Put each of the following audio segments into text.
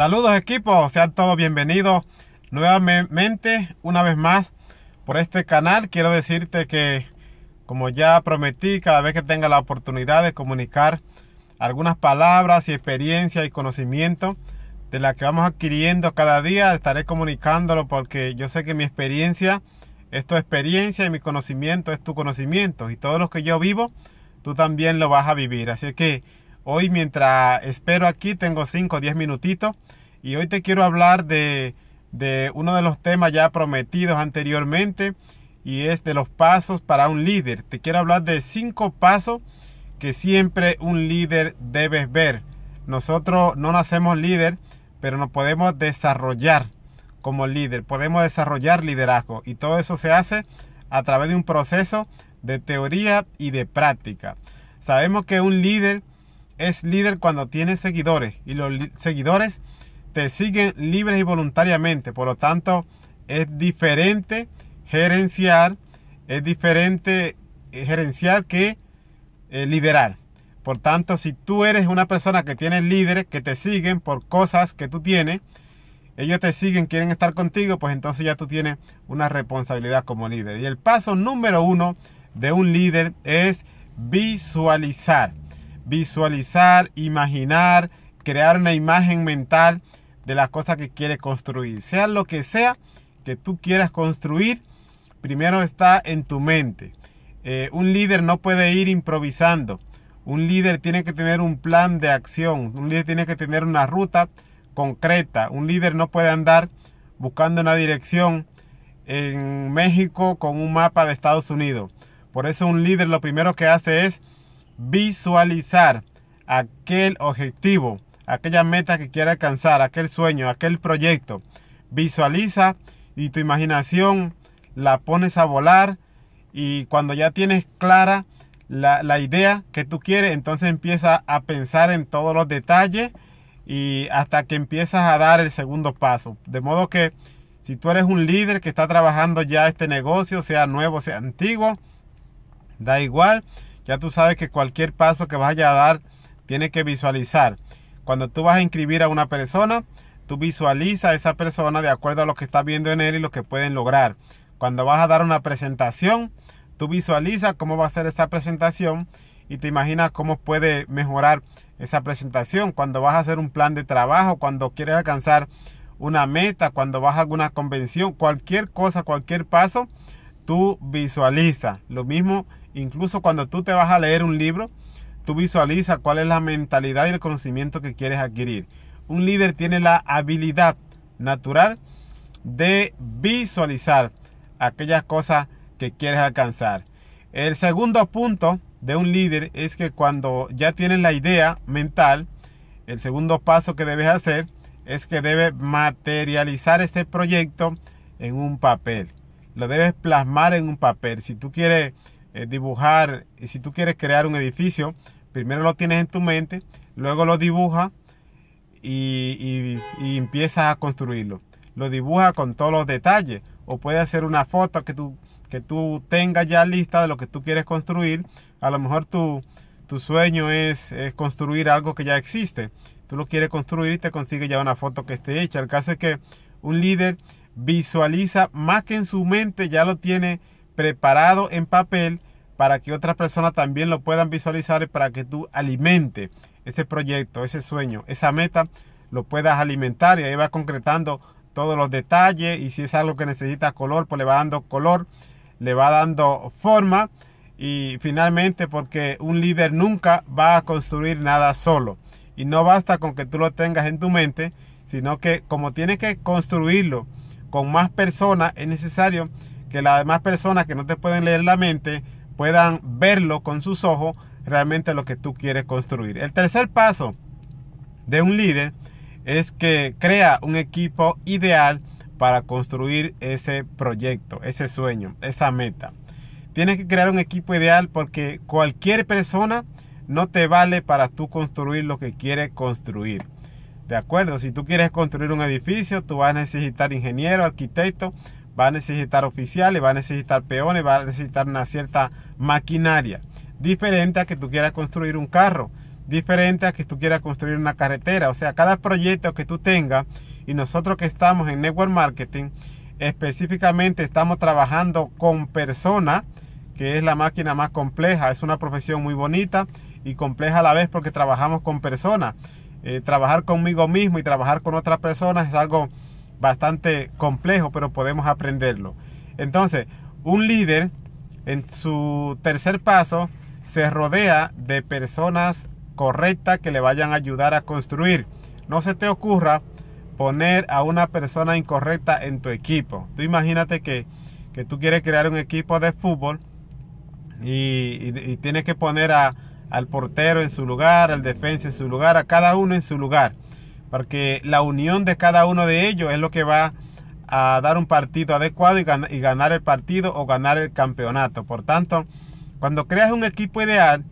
Saludos equipo, sean todos bienvenidos nuevamente, una vez más, por este canal. Quiero decirte que, como ya prometí, cada vez que tenga la oportunidad de comunicar algunas palabras y experiencias y conocimiento de la que vamos adquiriendo cada día, estaré comunicándolo porque yo sé que mi experiencia es tu experiencia y mi conocimiento es tu conocimiento. Y todo lo que yo vivo, tú también lo vas a vivir. Así que Hoy mientras espero aquí tengo 5 o 10 minutitos y hoy te quiero hablar de, uno de los temas ya prometidos anteriormente y es de los pasos para un líder. Te quiero hablar de 5 pasos que siempre un líder debes ver. Nosotros no nacemos líder, pero nos podemos desarrollar como líder, podemos desarrollar liderazgo y todo eso se hace a través de un proceso de teoría y de práctica. Sabemos que un líder es líder cuando tienes seguidores y los seguidores te siguen libres y voluntariamente. Por lo tanto, es diferente gerenciar, es diferente eh, gerenciar que eh, liderar. Por tanto, si tú eres una persona que tiene líderes que te siguen por cosas que tú tienes, ellos te siguen, quieren estar contigo, pues entonces ya tú tienes una responsabilidad como líder. Y el paso número uno de un líder es visualizar visualizar, imaginar, crear una imagen mental de las cosas que quiere construir. Sea lo que sea que tú quieras construir, primero está en tu mente. Eh, un líder no puede ir improvisando. Un líder tiene que tener un plan de acción. Un líder tiene que tener una ruta concreta. Un líder no puede andar buscando una dirección en México con un mapa de Estados Unidos. Por eso un líder lo primero que hace es visualizar aquel objetivo, aquella meta que quiere alcanzar, aquel sueño, aquel proyecto. Visualiza y tu imaginación la pones a volar y cuando ya tienes clara la, la, idea que tú quieres, entonces empieza a pensar en todos los detalles y hasta que empiezas a dar el segundo paso. De modo que si tú eres un líder que está trabajando ya este negocio, sea nuevo, sea antiguo, da igual ya tú sabes que cualquier paso que vayas a dar, tiene que visualizar. Cuando tú vas a inscribir a una persona, tú visualiza a esa persona de acuerdo a lo que estás viendo en él y lo que pueden lograr. Cuando vas a dar una presentación, tú visualiza cómo va a ser esa presentación y te imaginas cómo puede mejorar esa presentación. Cuando vas a hacer un plan de trabajo, cuando quieres alcanzar una meta, cuando vas a alguna convención, cualquier cosa, cualquier paso, tú visualiza. Lo mismo Incluso cuando tú te vas a leer un libro, tú visualizas cuál es la mentalidad y el conocimiento que quieres adquirir. Un líder tiene la habilidad natural de visualizar aquellas cosas que quieres alcanzar. El segundo punto de un líder es que cuando ya tienes la idea mental, el segundo paso que debes hacer es que debes materializar ese proyecto en un papel. Lo debes plasmar en un papel. Si tú quieres eh, dibujar, y si tú quieres crear un edificio, primero lo tienes en tu mente, luego lo dibujas y, y, empiezas a construirlo. Lo dibujas con todos los detalles o puede hacer una foto que tú, que tú tengas ya lista de lo que tú quieres construir. A lo mejor tu, tu sueño es, es, construir algo que ya existe. Tú lo quieres construir y te consigue ya una foto que esté hecha. El caso es que un líder visualiza más que en su mente, ya lo tiene preparado en papel para que otras personas también lo puedan visualizar y para que tú alimente ese proyecto, ese sueño, esa meta, lo puedas alimentar y ahí va concretando todos los detalles y si es algo que necesita color, pues le va dando color, le va dando forma y finalmente porque un líder nunca va a construir nada solo y no basta con que tú lo tengas en tu mente, sino que como tienes que construirlo con más personas, es necesario que las demás personas que no te pueden leer la mente puedan verlo con sus ojos realmente lo que tú quieres construir. El tercer paso de un líder es que crea un equipo ideal para construir ese proyecto, ese sueño, esa meta. Tienes que crear un equipo ideal porque cualquier persona no te vale para tú construir lo que quieres construir. ¿De acuerdo? Si tú quieres construir un edificio, tú vas a necesitar ingeniero, arquitecto, va a necesitar oficiales, va a necesitar peones, va a necesitar una cierta maquinaria. Diferente a que tú quieras construir un carro, diferente a que tú quieras construir una carretera. O sea, cada proyecto que tú tengas y nosotros que estamos en Network Marketing, específicamente estamos trabajando con personas, que es la máquina más compleja. Es una profesión muy bonita y compleja a la vez porque trabajamos con personas. Eh, trabajar conmigo mismo y trabajar con otras personas es algo bastante complejo, pero podemos aprenderlo. Entonces, un líder en su tercer paso se rodea de personas correctas que le vayan a ayudar a construir. No se te ocurra poner a una persona incorrecta en tu equipo. Tú imagínate que, tú quieres crear un equipo de fútbol y, tienes que poner a, al portero en su lugar, al defensa en su lugar, a cada uno en su lugar. Porque la unión de cada uno de ellos es lo que va a dar un partido adecuado y, ganar el partido o ganar el campeonato. Por tanto, cuando creas un equipo ideal,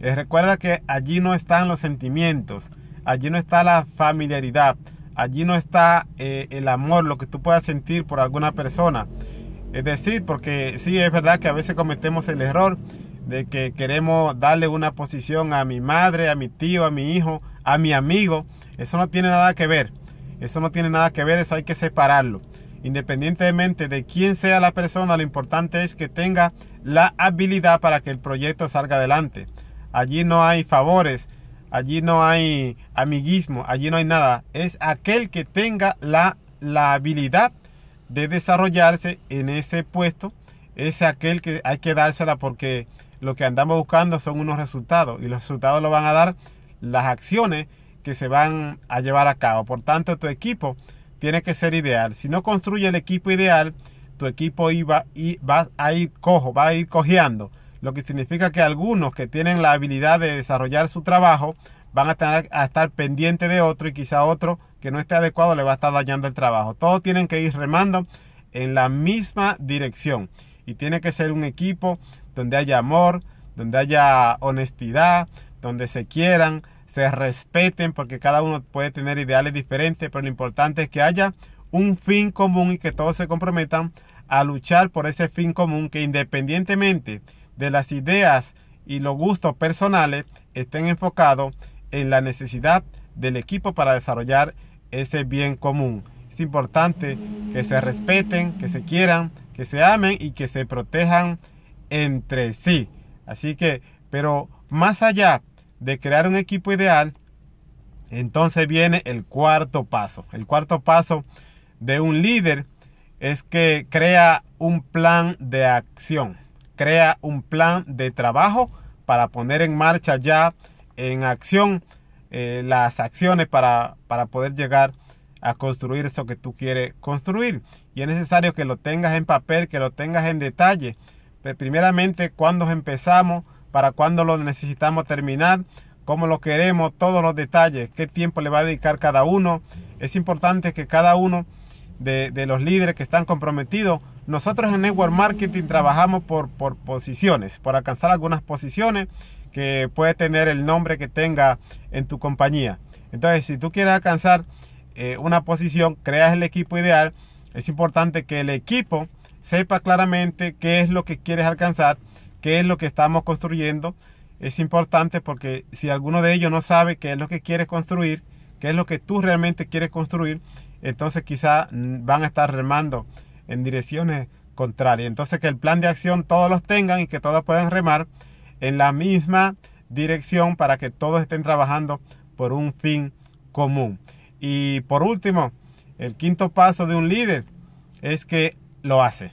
eh, recuerda que allí no están los sentimientos, allí no está la familiaridad, allí no está eh, el amor, lo que tú puedas sentir por alguna persona. Es decir, porque sí es verdad que a veces cometemos el error de que queremos darle una posición a mi madre, a mi tío, a mi hijo, a mi amigo, eso no tiene nada que ver. Eso no tiene nada que ver, eso hay que separarlo. Independientemente de quién sea la persona, lo importante es que tenga la habilidad para que el proyecto salga adelante. Allí no hay favores, allí no hay amiguismo, allí no hay nada. Es aquel que tenga la, la habilidad de desarrollarse en ese puesto, es aquel que hay que dársela porque lo que andamos buscando son unos resultados y los resultados lo van a dar las acciones que se van a llevar a cabo. Por tanto, tu equipo tiene que ser ideal. Si no construye el equipo ideal, tu equipo iba, y va a ir cojo, va a ir cojeando. Lo que significa que algunos que tienen la habilidad de desarrollar su trabajo van a, a estar pendiente de otro y quizá otro que no esté adecuado le va a estar dañando el trabajo. Todos tienen que ir remando en la misma dirección. Y tiene que ser un equipo donde haya amor, donde haya honestidad, donde se quieran, se respeten porque cada uno puede tener ideales diferentes, pero lo importante es que haya un fin común y que todos se comprometan a luchar por ese fin común que independientemente de las ideas y los gustos personales estén enfocados en la necesidad del equipo para desarrollar ese bien común. Es importante que se respeten, que se quieran, que se amen y que se protejan entre sí. Así que, pero más allá de crear un equipo ideal, entonces viene el cuarto paso. El cuarto paso de un líder es que crea un plan de acción, crea un plan de trabajo para poner en marcha ya en acción eh, las acciones para, para poder llegar a construir eso que tú quieres construir. Y es necesario que lo tengas en papel, que lo tengas en detalle. Pero pues, primeramente, cuando empezamos, para cuándo lo necesitamos terminar, cómo lo queremos, todos los detalles, qué tiempo le va a dedicar cada uno. Es importante que cada uno de, los líderes que están comprometidos, nosotros en Network Marketing trabajamos por, posiciones, por alcanzar algunas posiciones que puede tener el nombre que tenga en tu compañía. Entonces, si tú quieres alcanzar eh, una posición, creas el equipo ideal, es importante que el equipo sepa claramente qué es lo que quieres alcanzar qué es lo que estamos construyendo. Es importante porque si alguno de ellos no sabe qué es lo que quiere construir, qué es lo que tú realmente quieres construir, entonces quizá mm, van a estar remando en direcciones contrarias. Entonces que el plan de acción todos los tengan y que todos puedan remar en la misma dirección para que todos estén trabajando por un fin común. Y por último, el quinto paso de un líder es que lo hace.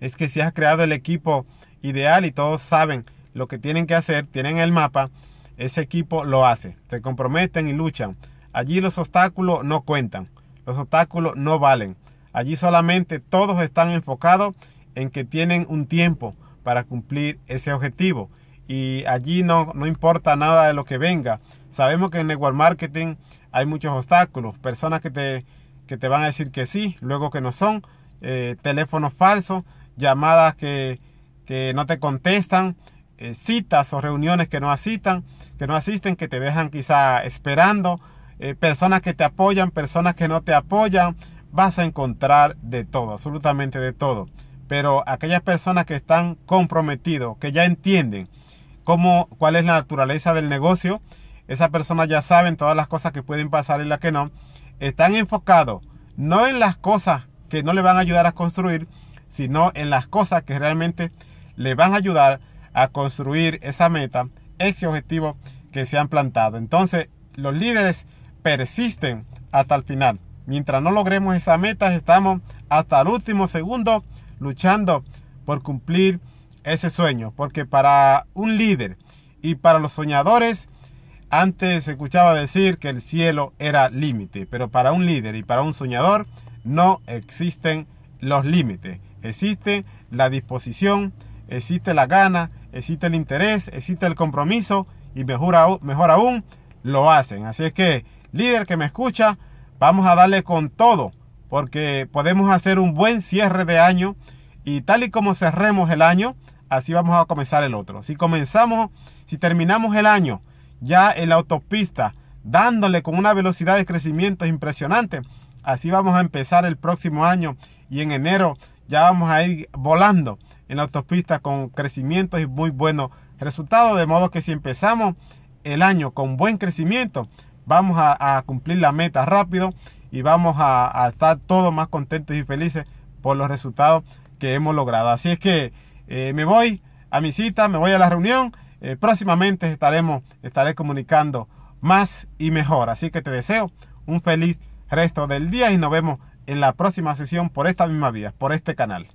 Es que si has creado el equipo ideal y todos saben lo que tienen que hacer, tienen el mapa, ese equipo lo hace, se comprometen y luchan. Allí los obstáculos no cuentan, los obstáculos no valen. Allí solamente todos están enfocados en que tienen un tiempo para cumplir ese objetivo. Y allí no, no importa nada de lo que venga. Sabemos que en network marketing hay muchos obstáculos, personas que te, te van a decir que sí, luego que no son, eh, teléfonos falsos, llamadas que, que no te contestan, eh, citas o reuniones que no asistan, que no asisten, que te dejan quizá esperando, eh, personas que te apoyan, personas que no te apoyan, vas a encontrar de todo, absolutamente de todo. Pero aquellas personas que están comprometidos, que ya entienden cómo, cuál es la naturaleza del negocio, esas personas ya saben todas las cosas que pueden pasar y las que no, están enfocados no en las cosas que no le van a ayudar a construir, sino en las cosas que realmente le van a ayudar a construir esa meta, ese objetivo que se han plantado. Entonces, los líderes persisten hasta el final. Mientras no logremos esa meta, estamos hasta el último segundo luchando por cumplir ese sueño. Porque para un líder y para los soñadores, antes se escuchaba decir que el cielo era límite, pero para un líder y para un soñador no existen los límites. Existe la disposición, existe la gana, existe el interés, existe el compromiso y mejor, aún, mejor aún lo hacen. Así es que, líder que me escucha, vamos a darle con todo porque podemos hacer un buen cierre de año y tal y como cerremos el año, así vamos a comenzar el otro. Si comenzamos, si terminamos el año ya en la autopista, dándole con una velocidad de crecimiento impresionante, así vamos a empezar el próximo año y en enero ya vamos a ir volando en la autopista con crecimiento y muy buenos resultados. De modo que si empezamos el año con buen crecimiento, vamos a, cumplir la meta rápido y vamos a, estar todos más contentos y felices por los resultados que hemos logrado. Así es que eh, me voy a mi cita, me voy a la reunión. Eh, próximamente estaremos, estaré comunicando más y mejor. Así que te deseo un feliz resto del día y nos vemos en la próxima sesión por esta misma vía, por este canal.